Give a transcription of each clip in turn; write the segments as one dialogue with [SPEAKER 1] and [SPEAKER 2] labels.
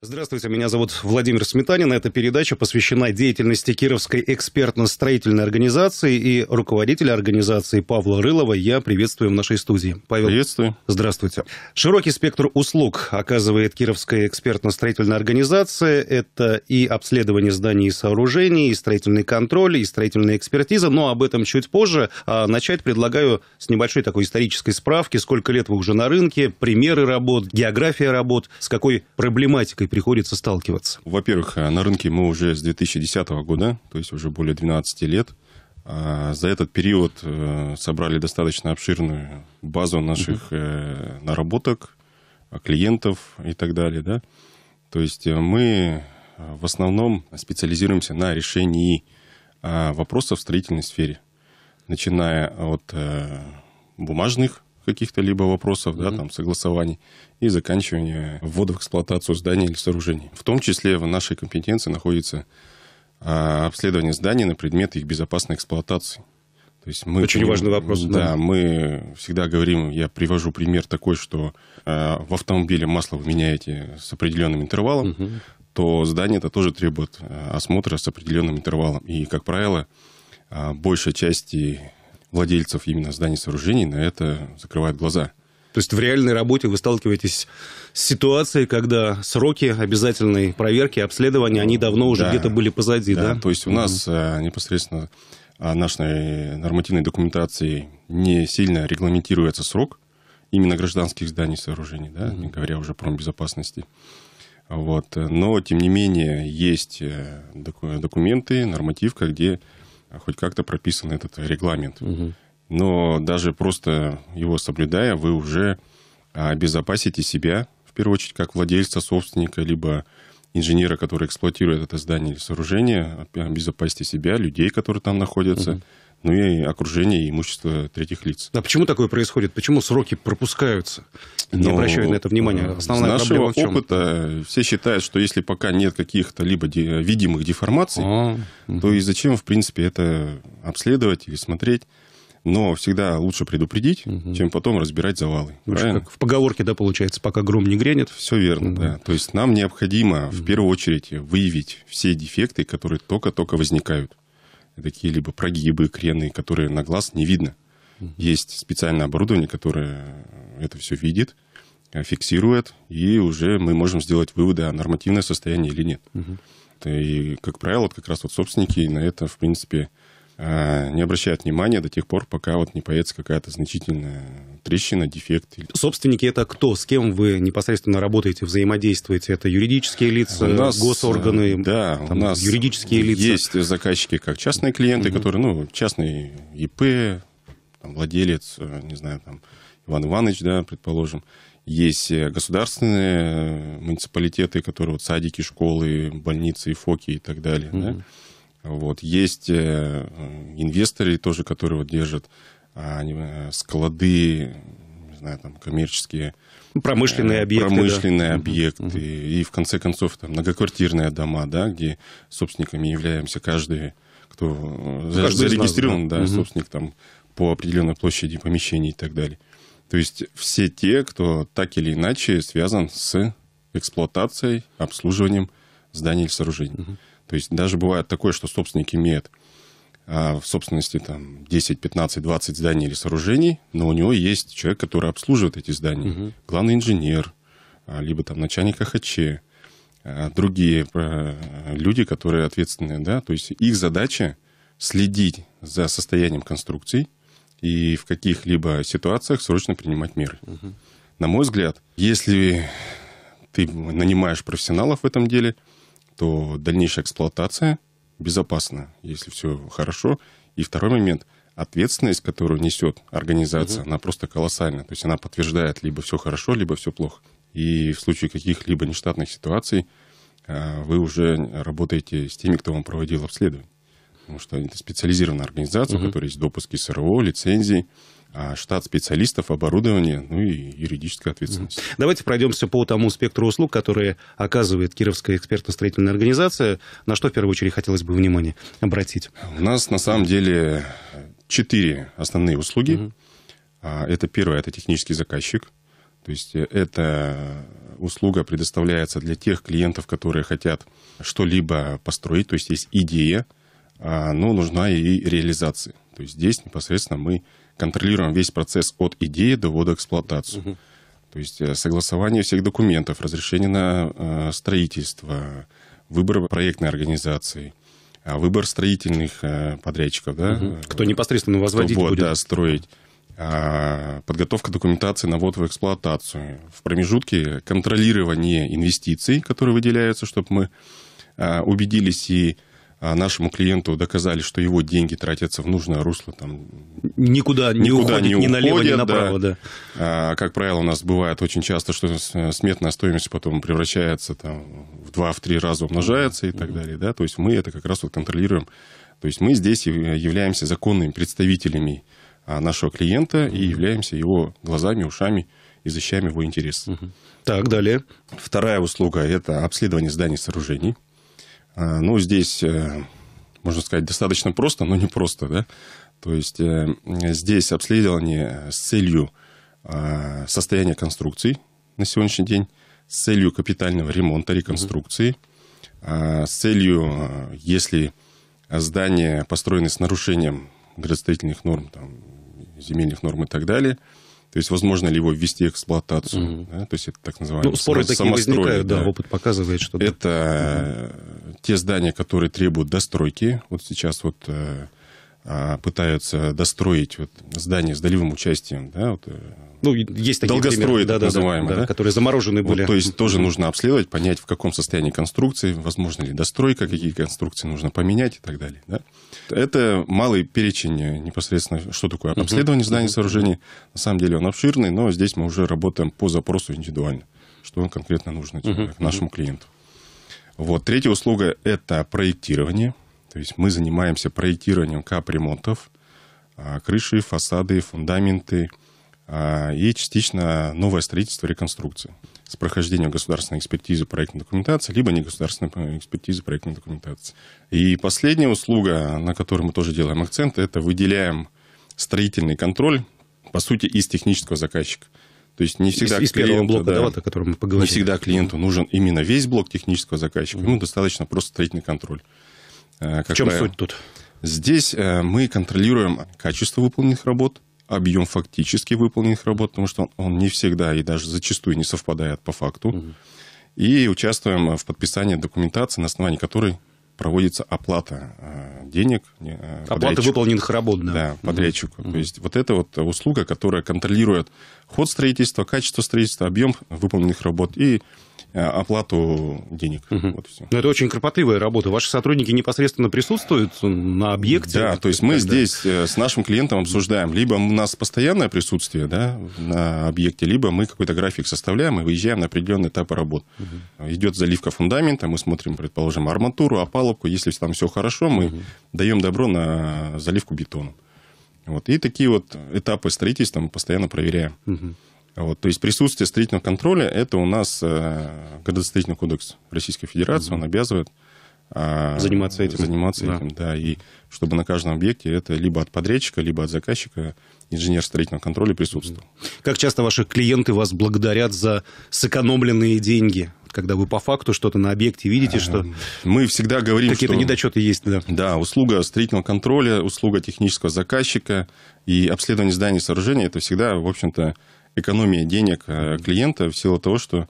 [SPEAKER 1] Здравствуйте, меня зовут Владимир Сметанин. Эта передача посвящена деятельности Кировской экспертно-строительной организации и руководителя организации Павла Рылова. Я приветствую в нашей студии. Павел. Приветствую. Здравствуйте. Широкий спектр услуг оказывает Кировская экспертно-строительная организация. Это и обследование зданий и сооружений, и строительный контроль, и строительная экспертиза. Но об этом чуть позже. А начать предлагаю с небольшой такой исторической справки. Сколько лет вы уже на рынке, примеры работ, география работ, с какой проблематикой
[SPEAKER 2] приходится сталкиваться? Во-первых, э, на рынке мы уже с 2010 года, то есть уже более 12 лет. А, за этот период э, собрали достаточно обширную базу наших угу. наработок, клиентов и так далее. Да? То есть мы в основном специализируемся на решении вопросов в строительной сфере, начиная от бумажных каких-то либо вопросов, mm-hmm. да, там, согласований и заканчивания ввода в эксплуатацию зданий или сооружений. В том числе в нашей компетенции находится а, обследование зданий на предмет их безопасной эксплуатации. То есть мы Очень важный вопрос. Да, да, мы всегда говорим, я привожу пример такой, что э, в автомобиле масло вы меняете с определенным интервалом, угу. то здание это тоже требует а, осмотра с определенным интервалом. И, как правило, большая часть владельцев именно зданий сооружений на это закрывают глаза. То есть в реальной работе вы сталкиваетесь с ситуацией, когда сроки
[SPEAKER 1] обязательной проверки, обследования, они давно уже да, где-то были позади, да? да? То есть у нас
[SPEAKER 2] mm-hmm. непосредственно э, нашей нормативной документации не сильно регламентируется срок именно гражданских зданий и сооружений, да, mm-hmm. не говоря уже про безопасности. Вот. Э, но, тем не менее, есть документы, нормативка, где а хоть как-то прописан этот регламент. Угу. Но даже просто его соблюдая, вы уже а, обезопасите себя, в первую очередь, как владельца, собственника, либо инженера, который эксплуатирует это здание или сооружение, обезопасьте себя, людей, которые там находятся. Угу ну и окружение и имущество третьих лиц. А почему такое происходит? Почему сроки пропускаются? Не ну, обращают на это внимание. Э, Основная с нашего проблема опыта э, все считают, что если пока нет каких-то либо видимых деформаций, а, угу. то и зачем, в принципе, это обследовать или смотреть? но всегда лучше предупредить, угу. чем потом разбирать завалы. Ну, как в поговорке, да, получается, пока гром не грянет. Все верно, угу. да. То есть нам необходимо угу. в первую очередь выявить все дефекты, которые только-только возникают какие-либо прогибы, крены, которые на глаз не видно. Есть специальное оборудование, которое это все видит, э, фиксирует, и уже мы можем сделать выводы о а нормативное состояние или нет. Угу. И, как правило, как раз вот собственники на это, в принципе, а, не обращают внимания до тех пор, пока вот не появится какая-то значительная трещина, дефект. Собственники это кто? С кем вы непосредственно работаете, взаимодействуете? Это юридические лица, у нас, госорганы, э, да, там, у нас юридические лица? Есть заказчики как частные клиенты, угу. которые, ну, частный ИП, там, владелец, э, не знаю, там, Иван Иванович, да, предположим. Есть э, государственные муниципалитеты, которые вот садики, школы, больницы, фоки и так далее, угу. да. Вот. Есть э, инвесторы тоже, которые вот держат а, э, склады, не знаю, там, коммерческие ну, промышленные э, объекты. Промышленные да. объекты. Угу. И, и в конце концов там многоквартирные дома, да, где собственниками являемся каждый, кто каждый зарегистрирован, нас, да, да угу. собственник там по определенной площади помещений и так далее. То есть все те, кто так или иначе связан с эксплуатацией, обслуживанием зданий или сооружений. Угу. То есть даже бывает такое, что собственник имеет а, в собственности там 10, 15, 20 зданий или сооружений, но у него есть человек, который обслуживает эти здания. Угу. Главный инженер, а, либо там начальник АХЧ, а, другие люди, которые ответственные, да, то есть их задача следить за состоянием конструкций и в каких-либо ситуациях срочно принимать меры. Угу. На мой взгляд, если ты нанимаешь профессионалов в этом деле – то дальнейшая эксплуатация безопасна, если все хорошо. И второй момент – ответственность, которую несет организация, угу. она просто колоссальна. То есть она подтверждает либо все хорошо, либо все плохо. И в случае каких-либо нештатных ситуаций а, вы уже работаете с теми, кто вам проводил обследование. Потому что это специализированная организация, угу. у которой есть допуски СРО, лицензии. А штат специалистов, оборудование, ну и юридическая ответственность. Давайте пройдемся
[SPEAKER 1] по тому спектру услуг, которые оказывает Кировская экспертно-строительная организация. На что в первую очередь хотелось бы внимание обратить?
[SPEAKER 2] У нас на самом деле четыре основные услуги. Угу. Это первое, это технический заказчик. То есть э, эта услуга предоставляется для тех клиентов, которые хотят что-либо построить, то есть есть идея, а, но нужна и реализация. То есть здесь непосредственно мы контролируем весь процесс от идеи до ввода в эксплуатацию. Угу. То есть э, согласование всех документов, разрешение на э, строительство, выбор проектной организации, а, выбор строительных э, подрядчиков. Да? Угу. Кто непосредственно возводить Кто, будет. Да, строить а, подготовка документации на ввод в эксплуатацию. В промежутке контролирование инвестиций, которые выделяются, чтобы мы а, убедились и а нашему клиенту доказали, что его деньги тратятся в нужное русло, там
[SPEAKER 1] никуда, никуда не уходят ни уходят, ни направо, да. да.
[SPEAKER 2] А, как правило, у нас бывает очень часто, что сметная стоимость потом превращается там в два, в три раза умножается и так далее, да. То есть мы это как раз вот контролируем. То есть мы здесь э, являемся законными представителями а, нашего клиента и являемся его глазами, ушами и защищаем его интересы. Так, далее. Вторая услуга – это обследование зданий и сооружений. Э, ну, здесь, э, можно сказать, достаточно просто, но не просто, да. То есть э, здесь обследование с целью состояния конструкций на сегодняшний день, с целью капитального ремонта, реконструкции, с целью, если здание построено с нарушением градостроительных норм, там, земельных норм и так далее – то есть, возможно ли его ввести в эксплуатацию? Угу. Да? То есть, это так называемый ну, споры самострой. Такие да. да, опыт показывает, что... Это угу. те здания, которые требуют достройки. Вот сейчас вот э, а, пытаются достроить вот здание с долевым участием, да, вот, э, ну, есть такие долгострои, да, так да, называемые, да, да, да? которые заморожены были. Вот, то есть тоже нужно обследовать, понять, в каком состоянии конструкции, возможно ли достройка, какие конструкции нужно поменять и так далее. Да? Это малый перечень э, непосредственно, что такое обследование uh-huh. зданий, сооружений. На самом деле он обширный, но здесь мы уже работаем по запросу индивидуально, что конкретно нужно uh-huh. нашему клиенту. Вот. Третья услуга – это проектирование – то есть мы занимаемся проектированием капремонтов, а, крыши, фасады, фундаменты а, и частично новое строительство, реконструкции с прохождением государственной экспертизы проектной документации, либо не государственной э, экспертизы проектной документации. И последняя услуга, на которую мы тоже делаем акцент, это выделяем строительный контроль, по сути, из технического заказчика. То есть не всегда из, клиенту, первого блока, да, да, вот, о мы Не всегда клиенту нужен именно весь блок технического заказчика. Ему достаточно просто строительный контроль. Как э, в чем правило. суть тут? Здесь э, мы контролируем качество выполненных работ, объем фактически выполненных работ, потому что он не всегда и даже зачастую не совпадает по факту. И участвуем в подписании документации, на основании которой проводится оплата э, денег. Оплата подрядчику. выполненных работ, да. Да, подрядчику. Угу. То есть вот эта вот услуга, которая контролирует ход строительства, качество строительства, объем выполненных работ и э, оплату денег. Угу. Вот все. Но это очень кропотливая работа. Ваши сотрудники непосредственно присутствуют на объекте? Да, то есть мы тогда? здесь э, с нашим клиентом обсуждаем. Либо у нас постоянное присутствие да, на объекте, либо мы какой-то график составляем и выезжаем на определенный этап работ. Угу. Идет заливка фундамента, мы смотрим, предположим, арматуру, опалубку. Если там все хорошо, мы угу. даем добро на заливку бетона. Вот. И такие вот этапы строительства мы постоянно проверяем. Угу. Вот, то есть присутствие строительного контроля это у нас э, градостроительный кодекс Российской Федерации, угу. он обязывает э, заниматься этим. Заниматься да. этим, да. И чтобы на каждом объекте это либо от подрядчика, либо от заказчика инженер строительного контроля присутствовал. Как
[SPEAKER 1] часто ваши клиенты вас благодарят за сэкономленные деньги? когда вы по факту что-то на
[SPEAKER 2] объекте видите, что... Мы всегда говорим, Какие-то что... недочеты есть, да. Да, услуга строительного контроля, услуга технического заказчика и обследование зданий и сооружений – это всегда, в общем-то, экономия денег э, клиента в силу того, что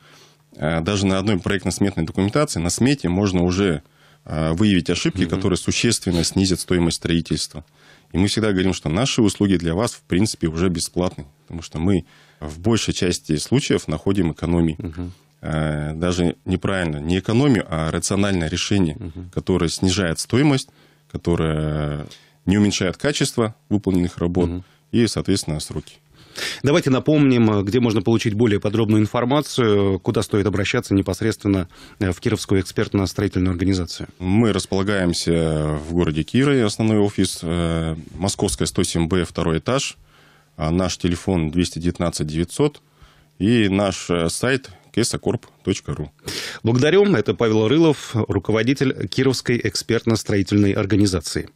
[SPEAKER 2] э, даже на одной проектно-сметной документации, на смете можно уже э, выявить ошибки, угу. которые существенно снизят стоимость строительства. И мы всегда говорим, что наши услуги для вас, в принципе, уже бесплатны, потому что мы в большей части случаев находим экономии. Угу. Э, даже неправильно, не экономию, а рациональное решение, угу. которое снижает стоимость, которое не уменьшает качество выполненных работ угу. и, соответственно, сроки. Давайте напомним,
[SPEAKER 1] где можно получить более подробную информацию, куда стоит обращаться непосредственно э, в Кировскую
[SPEAKER 2] экспертно-строительную организацию. Мы располагаемся в городе Кирове, основной офис, э, Московская 107Б, второй этаж. А наш телефон 219 900 и наш сайт esocorp.ru. Благодарю. Это
[SPEAKER 1] Павел Рылов, руководитель Кировской экспертно-строительной организации.